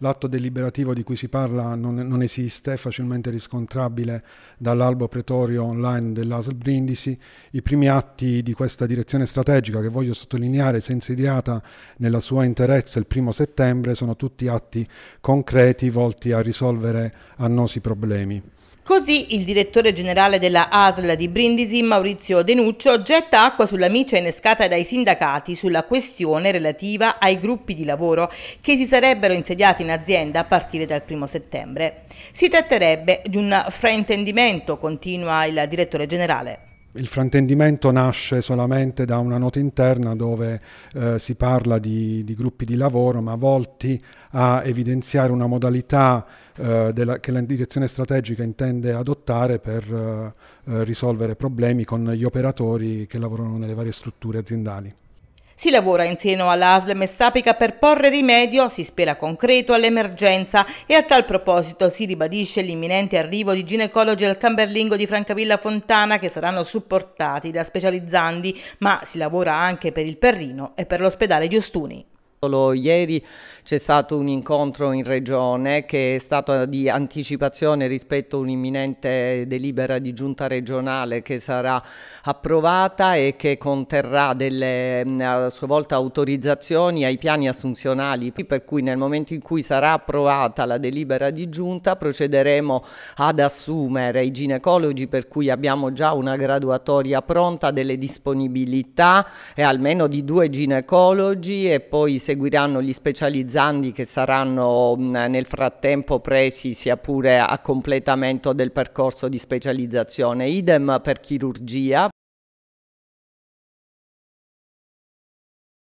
L'atto deliberativo di cui si parla non, non esiste, è facilmente riscontrabile dall'albo pretorio online dell'ASL Brindisi. I primi atti di questa direzione strategica, che voglio sottolineare, si è insediata nella sua interezza il primo settembre, sono tutti atti concreti volti a risolvere annosi problemi. Così il direttore generale della ASL di Brindisi, Maurizio Denuccio, getta acqua sulla miccia innescata dai sindacati sulla questione relativa ai gruppi di lavoro che si sarebbero inseriti insediati in azienda a partire dal 1 settembre. Si tratterebbe di un fraintendimento, continua il direttore generale. Il fraintendimento nasce solamente da una nota interna dove eh, si parla di, di, gruppi di lavoro ma volti a evidenziare una modalità eh, della, che la direzione strategica intende adottare per eh, risolvere problemi con gli operatori che lavorano nelle varie strutture aziendali. Si lavora in seno all'ASLEM e per porre rimedio, si spera concreto, all'emergenza e a tal proposito si ribadisce l'imminente arrivo di ginecologi al Camberlingo di Francavilla Fontana che saranno supportati da specializzandi, ma si lavora anche per il Perrino e per l'ospedale di Ostuni. Solo ieri c'è stato un incontro in regione che è stato di anticipazione rispetto a un'imminente delibera di giunta regionale che sarà approvata e che conterrà delle mm, a sua volta autorizzazioni ai piani assunzionali per cui nel momento in cui sarà approvata la delibera di giunta procederemo ad assumere i ginecologi per cui abbiamo già una graduatoria pronta delle disponibilità e almeno di due ginecologi e poi seguiranno gli specializzandi che saranno mh, nel frattempo presi sia pure a completamento del percorso di specializzazione. Idem per chirurgia.